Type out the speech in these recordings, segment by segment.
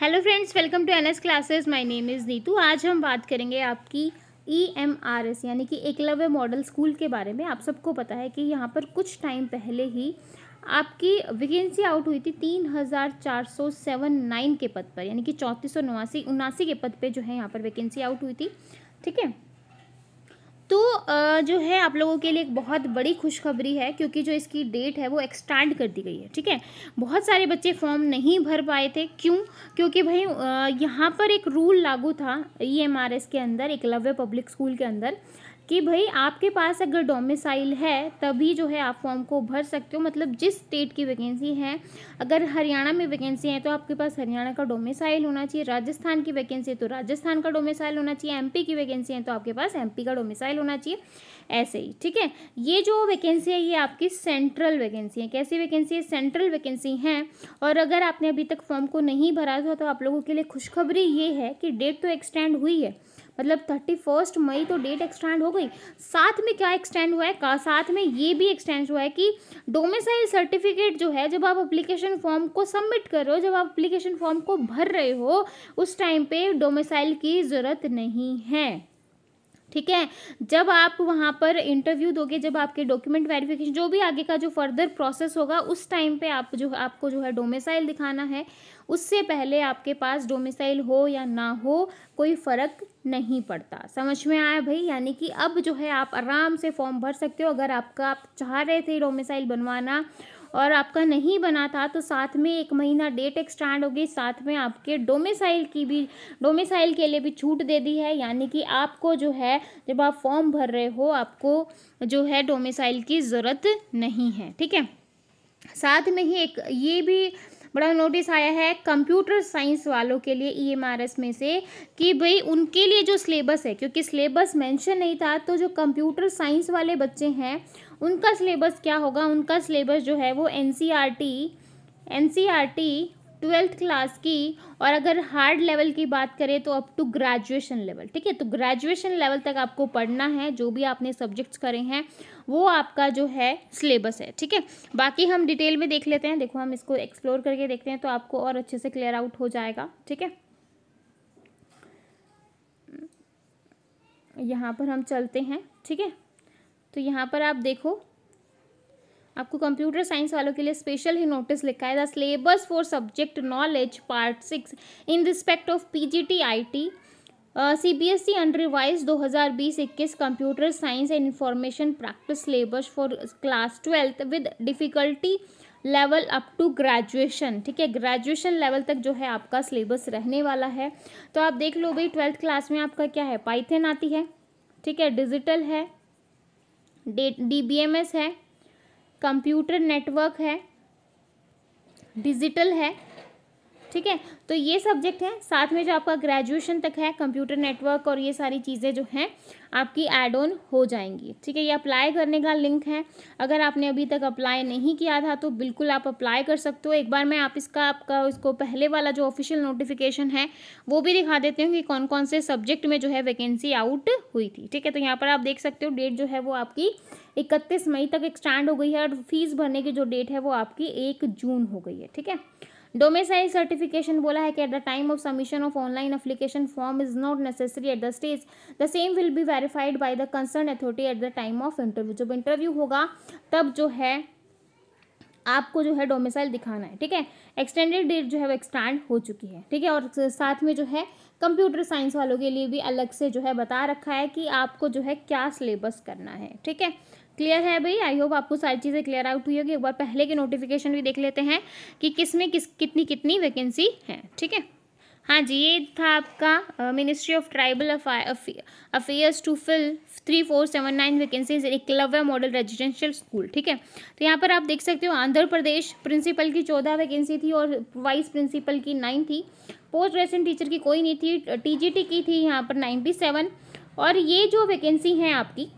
hello friends welcome to N S classes my name is Neetu आज हम बात करेंगे आपकी ई एम आर एस यानी कि एकलव्य मॉडल स्कूल के बारे में आप सबको पता है कि यहाँ पर कुछ टाइम पहले ही आपकी वैकेंसी आउट हुई थी तीन हज़ार चार सौ सेवन नाइन के पद पर यानी कि चौंतीस सौ नवासी उनासी के पद पे जो है यहाँ पर वैकेंसी आउट हुई थी ठीक है तो जो है आप लोगों के लिए एक बहुत बड़ी खुशखबरी है क्योंकि जो इसकी डेट है वो एक्सटैंड कर दी गई है ठीक है बहुत सारे बच्चे फॉर्म नहीं भर पाए थे क्यों क्योंकि भाई यहाँ पर एक रूल लागू था ई e के अंदर एकलव्य पब्लिक स्कूल के अंदर कि भाई आपके पास अगर डोमिसाइल है तभी जो है आप फॉर्म को भर सकते हो मतलब जिस स्टेट की वैकेंसी है अगर हरियाणा में वैकेंसी है तो आपके पास हरियाणा का डोमिसाइल होना चाहिए राजस्थान की वैकेंसी है तो राजस्थान का डोमिसाइल होना चाहिए एमपी की वैकेंसी है तो आपके पास एमपी का डोमिसाइल होना चाहिए ऐसे ही ठीक है ये जो वैकेंसी है ये आपकी सेंट्रल वैकेंसी है कैसी वैकेंसी है सेंट्रल वैकेंसी है और अगर आपने अभी तक फॉर्म को नहीं भरा था तो आप लोगों के लिए खुशखबरी ये है कि डेट तो एक्सटेंड हुई है मतलब थर्टी फर्स्ट मई तो डेट एक्सटेंड हो गई साथ में क्या एक्सटेंड हुआ है साथ में ये भी एक्सटेंड हुआ है कि डोमिसाइल सर्टिफिकेट जो है जब आप अप्लीकेशन फॉर्म को सबमिट कर रहे हो जब आप अप्लीकेशन फॉर्म को भर रहे हो उस टाइम पे डोमिसाइल की ज़रूरत नहीं है ठीक है जब आप वहाँ पर इंटरव्यू दोगे जब आपके डॉक्यूमेंट वेरिफिकेशन जो भी आगे का जो फर्दर प्रोसेस होगा उस टाइम पे आप जो आपको जो है डोमिसाइल दिखाना है उससे पहले आपके पास डोमिसाइल हो या ना हो कोई फ़र्क नहीं पड़ता समझ में आया भाई यानी कि अब जो है आप आराम से फॉर्म भर सकते हो अगर आपका आप चाह रहे थे डोमिसाइल बनवाना और आपका नहीं बना था तो साथ में एक महीना डेट हो होगी साथ में आपके डोमिसाइल की भी डोमिसाइल के लिए भी छूट दे दी है यानी कि आपको जो है जब आप फॉर्म भर रहे हो आपको जो है डोमिसाइल की ज़रूरत नहीं है ठीक है साथ में ही एक ये भी बड़ा नोटिस आया है कंप्यूटर साइंस वालों के लिए ईएमआरएस e में से कि भाई उनके लिए जो सिलेबस है क्योंकि सिलेबस मेंशन नहीं था तो जो कंप्यूटर साइंस वाले बच्चे हैं उनका सिलेबस क्या होगा उनका सिलेबस जो है वो N C R T N C R T twelfth class की और अगर हार्ड लेवल की बात करें तो अप टू ग्रेजुएशन लेवल ठीक है तो ग्रेजुएशन लेवल तक आपको पढ़ना है जो भी आपने सब्जेक्ट्स करे हैं वो आपका जो है सिलेबस है ठीक है बाकी हम डिटेल में देख लेते हैं देखो हम इसको एक्सप्लोर करके देखते हैं तो आपको और अच्छे से क्लियर आउट हो जाएगा ठीक है यहाँ पर हम चलते हैं ठीक है तो यहाँ पर आप देखो आपको कंप्यूटर साइंस वालों के लिए स्पेशल ही नोटिस लिखा है the syllabus for subject knowledge part six in respect of P G T I T C B S E under wise दो हज़ार बीस इक्कीस computer science and information practice syllabus for class twelfth with difficulty level up to graduation ठीक है graduation level तक जो है आपका सिलेबस रहने वाला है तो आप देख लो भाई ट्वेल्थ क्लास में आपका क्या है पाइथन आती है ठीक है डिजिटल है डी बी एम एस है कंप्यूटर नेटवर्क है डिजिटल है ठीक है तो ये सब्जेक्ट है साथ में जो आपका ग्रेजुएशन तक है कंप्यूटर नेटवर्क और ये सारी चीज़ें जो हैं आपकी एड ऑन हो जाएंगी ठीक है ये अप्लाई करने का लिंक है अगर आपने अभी तक अप्लाई नहीं किया था तो बिल्कुल आप अप्लाई कर सकते हो एक बार मैं आप इसका आपका इसको पहले वाला जो ऑफिशियल नोटिफिकेशन है वो भी दिखा देती हूँ कि कौन कौन से सब्जेक्ट में जो है वैकेंसी आउट हुई थी ठीक है तो यहाँ पर आप देख सकते हो डेट जो है वो आपकी इकतीस मई तक एक्सटैंड हो गई है और फीस भरने की जो डेट है वो आपकी एक जून हो गई है ठीक है डोमेसाइल सर्टिफिकेशन बोला है कि at the time of submission of online application form is not necessary at the stage the same will be verified by the concern authority at the time of interview जब interview होगा तब जो है आपको जो है डोमिसाइल दिखाना है ठीक है एक्सटेंडेड डेट जो है वो एक्सटैंड हो चुकी है ठीक है और साथ में जो है कंप्यूटर साइंस वालों के लिए भी अलग से जो है बता रखा है कि आपको जो है क्या सिलेबस करना है ठीक है क्लियर है भाई आई होप आपको सारी चीज़ें क्लियर आउट हुई होगी एक बार पहले के नोटिफिकेशन भी देख लेते हैं कि किस में किस कितनी कितनी वैकेंसी है ठीक है हाँ जी ये था आपका ministry of tribal affairs to fill three four seven nine vacancies Eklavya model residential school ठीक है तो यहाँ पर आप देख सकते हो आंध्र प्रदेश प्रिंसिपल की चौदह वैकेंसी थी और वाइस प्रिंसिपल की नाइन थी पोस्ट ग्रेजुएशन टीचर की कोई नहीं थी टीजीटी की थी यहाँ पर नाइन्टी सेवन और ये जो वैकेंसी हैं आपकी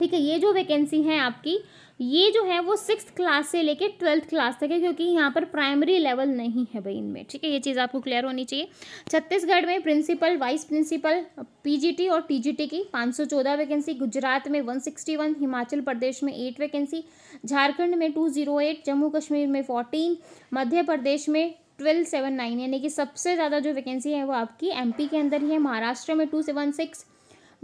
ठीक है ये जो वैकेंसी है आपकी ये जो है वो सिक्स क्लास से लेके ट्वेल्थ क्लास तक है क्योंकि यहाँ पर प्राइमरी लेवल नहीं है भाई इनमें ठीक है ये चीज़ आपको क्लियर होनी चाहिए छत्तीसगढ़ में प्रिंसिपल वाइस प्रिंसिपल पीजीटी और टीजीटी की 514 वैकेंसी गुजरात में 161 हिमाचल प्रदेश में एट वैकेंसी झारखंड में टू जम्मू कश्मीर में फोर्टीन मध्य प्रदेश में ट्वेल्व सेवन नाइन यानी कि सबसे ज़्यादा जो वैकेंसी है वो आपकी एमपी के अंदर ही है महाराष्ट्र में टू सेवन सिक्स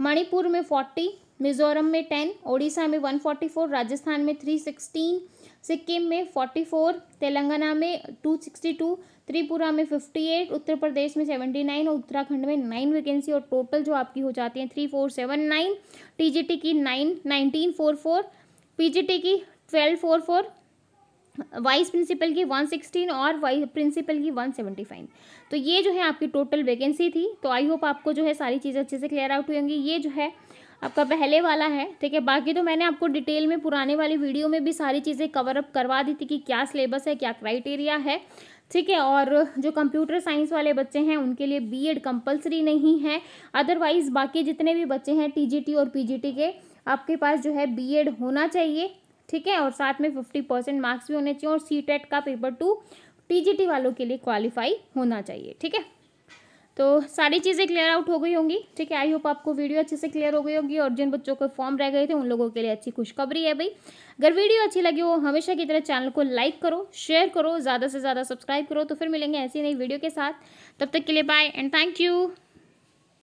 मणिपुर में फोर्टी मिजोरम में टेन ओडिशा में वन फोर्टी फोर राजस्थान में थ्री सिक्सटीन सिक्किम में फोर्टी फोर तेलंगाना में टू सिक्सटी टू त्रिपुरा में फिफ्टी एट उत्तर प्रदेश में सेवेंटी नाइन और उत्तराखंड में नाइन वैकेंसी और टोटल जो आपकी हो जाती है three four seven nine T की nine nineteen four four P की twelve four four vice principal की वन सिक्सटीन और वाइस प्रिंसिपल की वन सेवेंटी फाइव तो ये जो है आपकी टोटल वैकेंसी थी तो आई होप आपको जो है सारी चीज़ें अच्छे से क्लियर आउट हुएंगी होंगी ये जो है आपका पहले वाला है ठीक है बाकी तो मैंने आपको डिटेल में पुराने वाली वीडियो में भी सारी चीज़ें कवर अप करवा दी थी कि क्या सिलेबस है क्या क्राइटेरिया है ठीक है और जो कंप्यूटर साइंस वाले बच्चे हैं उनके लिए बीएड कंपलसरी नहीं है अदरवाइज़ बाकी जितने भी बच्चे हैं टीजीटी और पीजीटी के आपके पास जो है बीएड होना चाहिए ठीक है और साथ में फिफ्टी परसेंट मार्क्स भी होने चाहिए और सी e का पेपर टू टीजीटी वालों के लिए क्वालिफाई होना चाहिए ठीक है तो सारी चीज़ें क्लियर आउट हो गई होंगी ठीक है आई होप आपको वीडियो अच्छे से क्लियर हो गई होगी और जिन बच्चों के फॉर्म रह गए थे उन लोगों के लिए अच्छी खुशखबरी है भाई अगर वीडियो अच्छी लगी हो हमेशा की तरह चैनल को लाइक करो शेयर करो ज़्यादा से ज़्यादा सब्सक्राइब करो तो फिर मिलेंगे ऐसी नई वीडियो के साथ तब तक के लिए बाय एंड थैंक यू